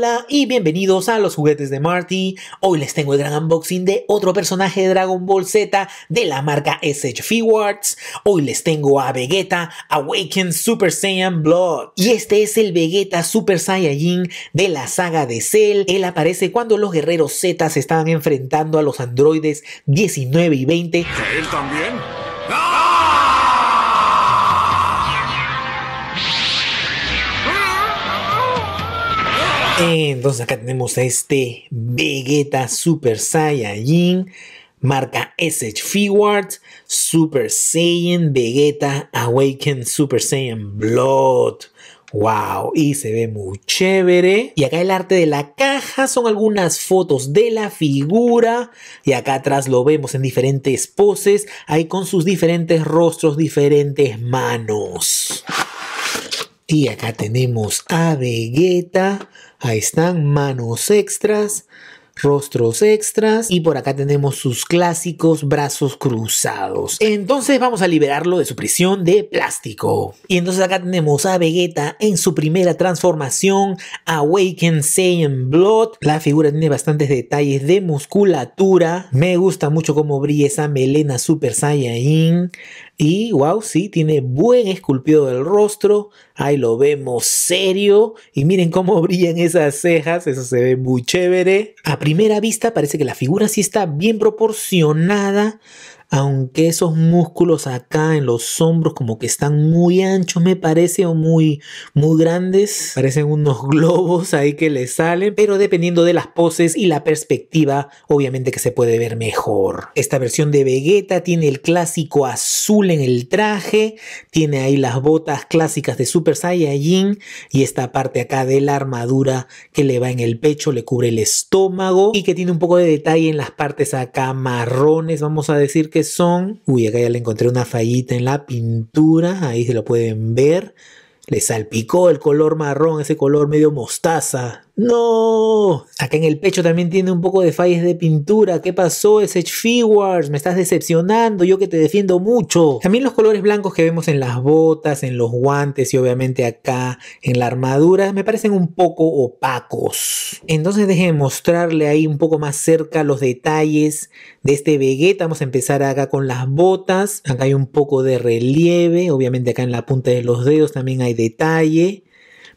Hola y bienvenidos a los juguetes de Marty. Hoy les tengo el gran unboxing de otro personaje de Dragon Ball Z de la marca SH Figuarts. Hoy les tengo a Vegeta Awaken Super Saiyan Blood. Y este es el Vegeta Super Saiyajin de la saga de Cell. Él aparece cuando los guerreros Z se estaban enfrentando a los androides 19 y 20. también? Entonces acá tenemos a este Vegeta Super Saiyajin, marca SH Figuarts, Super Saiyan Vegeta Awaken Super Saiyan Blood. Wow, y se ve muy chévere. Y acá el arte de la caja son algunas fotos de la figura. Y acá atrás lo vemos en diferentes poses, ahí con sus diferentes rostros, diferentes manos. Y acá tenemos a Vegeta Ahí están manos extras, rostros extras y por acá tenemos sus clásicos brazos cruzados. Entonces vamos a liberarlo de su prisión de plástico. Y entonces acá tenemos a Vegeta en su primera transformación, Awaken Saiyan Blood. La figura tiene bastantes detalles de musculatura. Me gusta mucho cómo brilla esa melena Super Saiyan. Y wow, sí, tiene buen esculpido del rostro. Ahí lo vemos serio. Y miren cómo brillan esas cejas. Eso se ve muy chévere. A primera vista parece que la figura sí está bien proporcionada aunque esos músculos acá en los hombros como que están muy anchos me parece o muy muy grandes, parecen unos globos ahí que le salen, pero dependiendo de las poses y la perspectiva, obviamente que se puede ver mejor. Esta versión de Vegeta tiene el clásico azul en el traje, tiene ahí las botas clásicas de Super Saiyajin y esta parte acá de la armadura que le va en el pecho, le cubre el estómago y que tiene un poco de detalle en las partes acá marrones, vamos a decir que son, uy, acá ya le encontré una fallita en la pintura, ahí se lo pueden ver, le salpicó el color marrón, ese color medio mostaza. No, en el pecho también tiene un poco de fallas de pintura. ¿Qué pasó, Seth Figures? Me estás decepcionando, yo que te defiendo mucho. También los colores blancos que vemos en las botas, en los guantes y obviamente acá en la armadura me parecen un poco opacos. Entonces déjenme mostrarle ahí un poco más cerca los detalles de este Vegeta. Vamos a empezar acá con las botas. Acá hay un poco de relieve, obviamente acá en la punta de los dedos también hay detalle.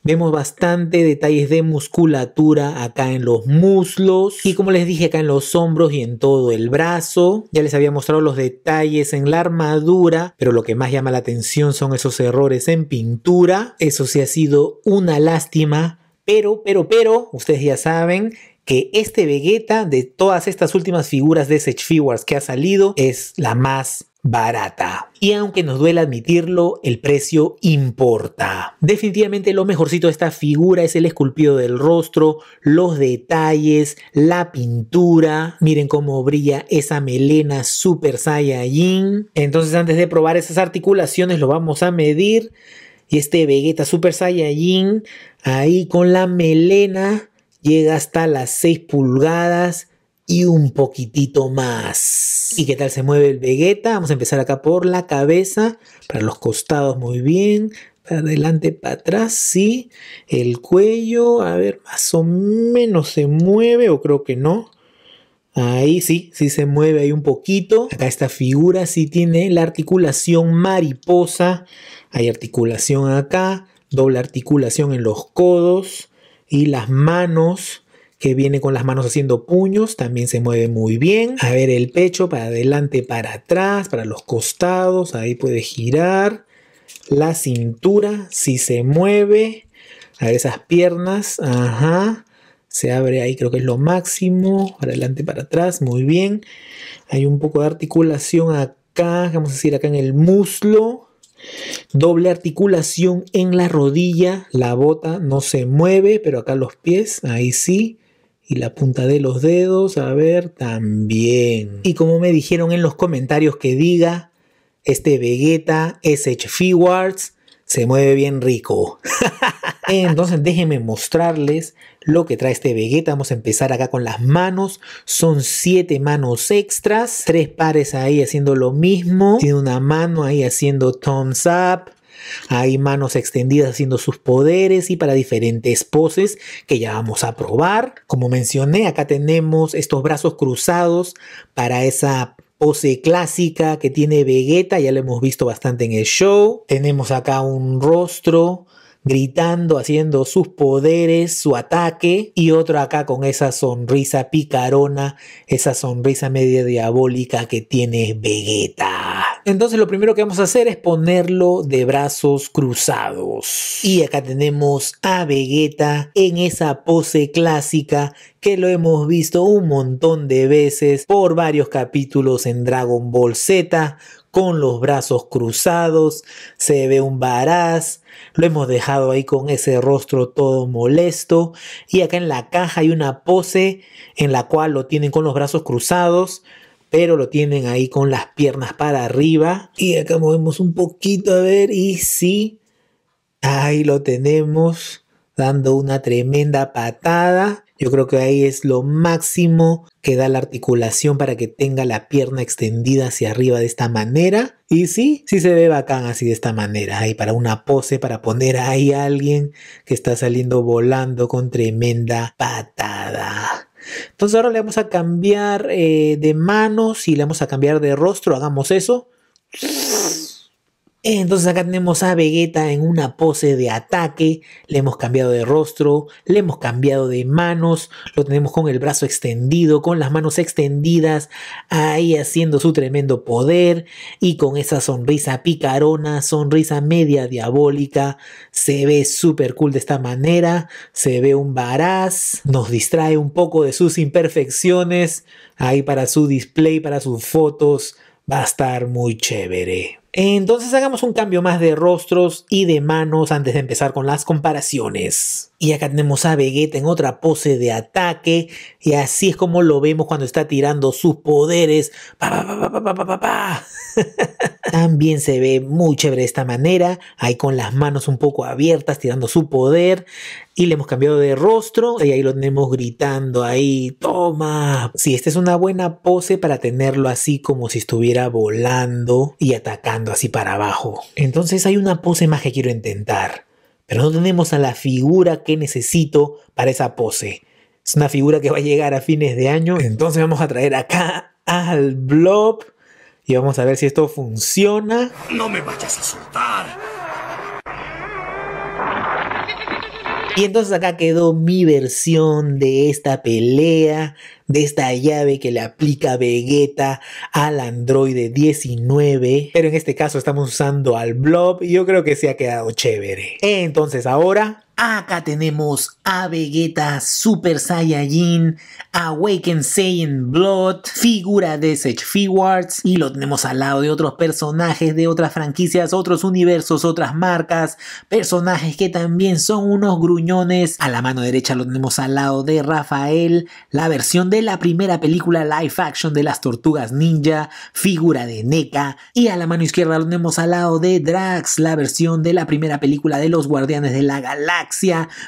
Vemos bastante detalles de musculatura acá en los muslos y como les dije acá en los hombros y en todo el brazo. Ya les había mostrado los detalles en la armadura, pero lo que más llama la atención son esos errores en pintura. Eso sí ha sido una lástima. Pero, pero, pero, ustedes ya saben, que este Vegeta de todas estas últimas figuras de Sage Figures que ha salido es la más barata. Y aunque nos duele admitirlo, el precio importa. Definitivamente lo mejorcito de esta figura es el esculpido del rostro, los detalles, la pintura. Miren cómo brilla esa melena Super Saiyajin. Entonces antes de probar esas articulaciones lo vamos a medir. Y este Vegeta Super Saiyajin ahí con la melena llega hasta las 6 pulgadas y un poquitito más. ¿Y qué tal se mueve el Vegeta? Vamos a empezar acá por la cabeza, para los costados muy bien, para adelante, para atrás, sí. El cuello, a ver, más o menos se mueve o creo que no. Ahí sí, sí se mueve ahí un poquito. Acá esta figura sí tiene la articulación mariposa. Hay articulación acá, doble articulación en los codos y las manos que viene con las manos haciendo puños, también se mueve muy bien. A ver el pecho para adelante, para atrás, para los costados, ahí puede girar. La cintura, si se mueve, a ver esas piernas, ajá. Se abre ahí, creo que es lo máximo, para adelante, para atrás, muy bien. Hay un poco de articulación acá, vamos a decir acá en el muslo. Doble articulación en la rodilla, la bota no se mueve, pero acá los pies, ahí sí. Y la punta de los dedos, a ver, también. Y como me dijeron en los comentarios que diga, este Vegeta SH Figuarts se mueve bien rico. Entonces déjenme mostrarles lo que trae este Vegeta. Vamos a empezar acá con las manos. Son siete manos extras. Tres pares ahí haciendo lo mismo. Tiene una mano ahí haciendo thumbs up. Hay manos extendidas haciendo sus poderes y para diferentes poses que ya vamos a probar. Como mencioné, acá tenemos estos brazos cruzados para esa pose clásica que tiene Vegeta, ya lo hemos visto bastante en el show. Tenemos acá un rostro gritando, haciendo sus poderes, su ataque, y otro acá con esa sonrisa picarona, esa sonrisa media diabólica que tiene Vegeta. Entonces lo primero que vamos a hacer es ponerlo de brazos cruzados. Y acá tenemos a Vegeta en esa pose clásica que lo hemos visto un montón de veces por varios capítulos en Dragon Ball Z con los brazos cruzados, se ve un varaz, lo hemos dejado ahí con ese rostro todo molesto y acá en la caja hay una pose en la cual lo tienen con los brazos cruzados pero lo tienen ahí con las piernas para arriba. Y acá movemos un poquito a ver y sí, ahí lo tenemos dando una tremenda patada. Yo creo que ahí es lo máximo que da la articulación para que tenga la pierna extendida hacia arriba de esta manera. Y sí, sí se ve bacán así de esta manera. Ahí para una pose, para poner ahí a alguien que está saliendo volando con tremenda patada. Entonces ahora le vamos a cambiar eh, de manos y le vamos a cambiar de rostro. Hagamos eso. Entonces acá tenemos a Vegeta en una pose de ataque, le hemos cambiado de rostro, le hemos cambiado de manos, lo tenemos con el brazo extendido, con las manos extendidas, ahí haciendo su tremendo poder y con esa sonrisa picarona, sonrisa media diabólica, se ve súper cool de esta manera, se ve un varaz, nos distrae un poco de sus imperfecciones, ahí para su display, para sus fotos, va a estar muy chévere. Entonces hagamos un cambio más de rostros y de manos antes de empezar con las comparaciones. Y acá tenemos a Vegeta en otra pose de ataque. Y así es como lo vemos cuando está tirando sus poderes. También se ve muy chévere de esta manera. Ahí con las manos un poco abiertas, tirando su poder. Y le hemos cambiado de rostro. Y ahí lo tenemos gritando ahí. Toma. sí, esta es una buena pose para tenerlo así como si estuviera volando y atacando así para abajo. Entonces hay una pose más que quiero intentar pero no tenemos a la figura que necesito para esa pose. Es una figura que va a llegar a fines de año. Entonces vamos a traer acá al blob y vamos a ver si esto funciona. No me vayas a soltar. Y entonces acá quedó mi versión de esta pelea, de esta llave que le aplica Vegeta al Android 19. Pero en este caso estamos usando al blob y yo creo que se ha quedado chévere. Entonces ahora Acá tenemos a Vegeta Super Saiyajin, Awaken Saiyan Blood, figura de Sage Figuarts y lo tenemos al lado de otros personajes de otras franquicias, otros universos, otras marcas, personajes que también son unos gruñones. A la mano derecha lo tenemos al lado de Rafael, la versión de la primera película live action de las Tortugas Ninja, figura de NECA y a la mano izquierda lo tenemos al lado de Drax, la versión de la primera película de los Guardianes de la Galaxia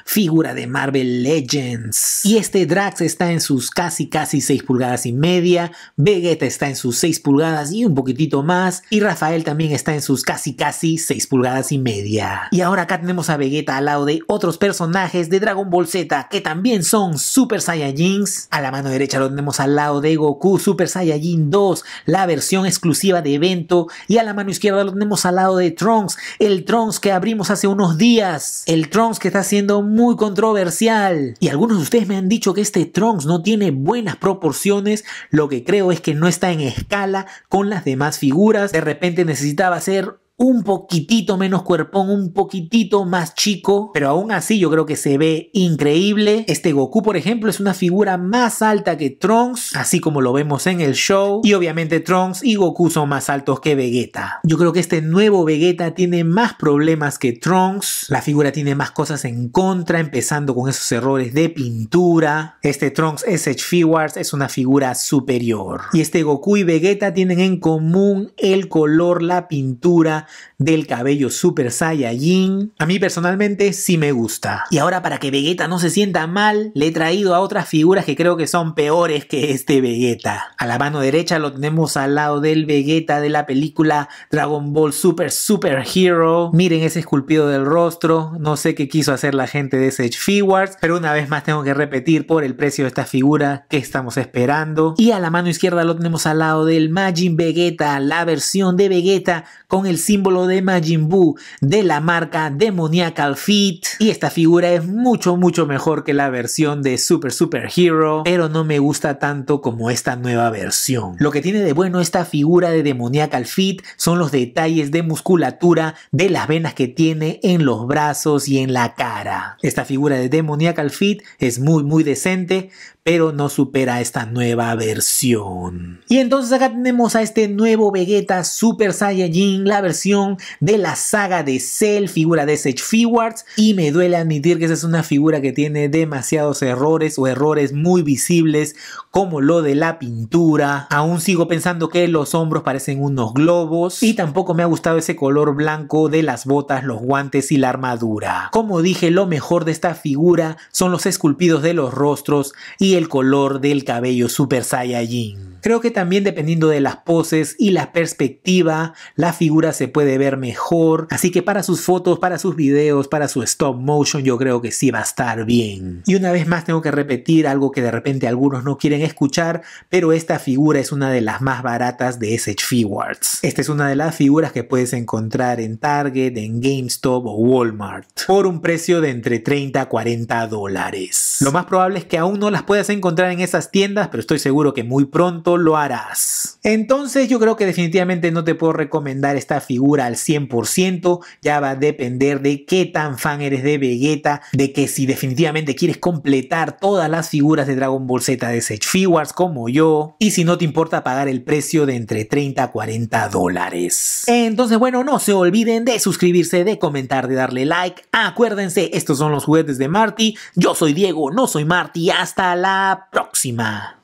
figura de Marvel Legends. Y este Drax está en sus casi casi 6 pulgadas y media, Vegeta está en sus 6 pulgadas y un poquitito más, y Rafael también está en sus casi casi 6 pulgadas y media. Y ahora acá tenemos a Vegeta al lado de otros personajes de Dragon Ball Z que también son Super Saiyajins. A la mano derecha lo tenemos al lado de Goku Super Saiyajin 2, la versión exclusiva de evento, y a la mano izquierda lo tenemos al lado de Trunks, el Trunks que abrimos hace unos días, el Trunks que que está siendo muy controversial. Y algunos de ustedes me han dicho que este Trunks no tiene buenas proporciones. Lo que creo es que no está en escala con las demás figuras. De repente necesitaba ser un poquitito menos cuerpón, un poquitito más chico, pero aún así yo creo que se ve increíble. Este Goku, por ejemplo, es una figura más alta que Trunks, así como lo vemos en el show, y obviamente Trunks y Goku son más altos que Vegeta. Yo creo que este nuevo Vegeta tiene más problemas que Trunks, la figura tiene más cosas en contra, empezando con esos errores de pintura. Este Trunks SH Figuarts es una figura superior. Y este Goku y Vegeta tienen en común el color, la pintura, del cabello Super Saiyajin. A mí personalmente sí me gusta. Y ahora para que Vegeta no se sienta mal, le he traído a otras figuras que creo que son peores que este Vegeta. A la mano derecha lo tenemos al lado del Vegeta de la película Dragon Ball Super Super Hero. Miren ese esculpido del rostro, no sé qué quiso hacer la gente de Sage Figuarts, pero una vez más tengo que repetir por el precio de esta figura que estamos esperando. Y a la mano izquierda lo tenemos al lado del Majin Vegeta, la versión de Vegeta con el símbolo de Majin Buu de la marca Demoniacal Fit. Y esta figura es mucho, mucho mejor que la versión de Super Super Hero, pero no me gusta tanto como esta nueva versión. Lo que tiene de bueno esta figura de Demoniacal Fit son los detalles de musculatura de las venas que tiene en los brazos y en la cara. Esta figura de Demoniacal Fit es muy, muy decente, pero no supera esta nueva versión. Y entonces acá tenemos a este nuevo Vegeta Super Saiyajin, la versión de la saga de Cell, figura de Sage Figuarts, y me duele admitir que esa es una figura que tiene demasiados errores o errores muy visibles, como lo de la pintura. Aún sigo pensando que los hombros parecen unos globos, y tampoco me ha gustado ese color blanco de las botas, los guantes y la armadura. Como dije, lo mejor de esta figura son los esculpidos de los rostros y el color del cabello Super Saiyajin. Creo que también dependiendo de las poses y la perspectiva, la figura se puede ver mejor. Así que para sus fotos, para sus videos, para su stop motion, yo creo que sí va a estar bien. Y una vez más tengo que repetir algo que de repente algunos no quieren escuchar, pero esta figura es una de las más baratas de SH Figuarts. Esta es una de las figuras que puedes encontrar en Target, en GameStop o Walmart, por un precio de entre 30 a 40 dólares. Lo más probable es que aún no las puedas encontrar en esas tiendas, pero estoy seguro que muy pronto lo harás. Entonces yo creo que definitivamente no te puedo recomendar esta figura al 100%, ya va a depender de qué tan fan eres de Vegeta, de que si definitivamente quieres completar todas las figuras de Dragon Ball Z de Sage Figuarts como yo, y si no te importa pagar el precio de entre 30 a 40 dólares. Entonces bueno, no se olviden de suscribirse, de comentar, de darle like, acuérdense, estos son los juguetes de Marty, yo soy Diego, no soy Marty, hasta la próxima.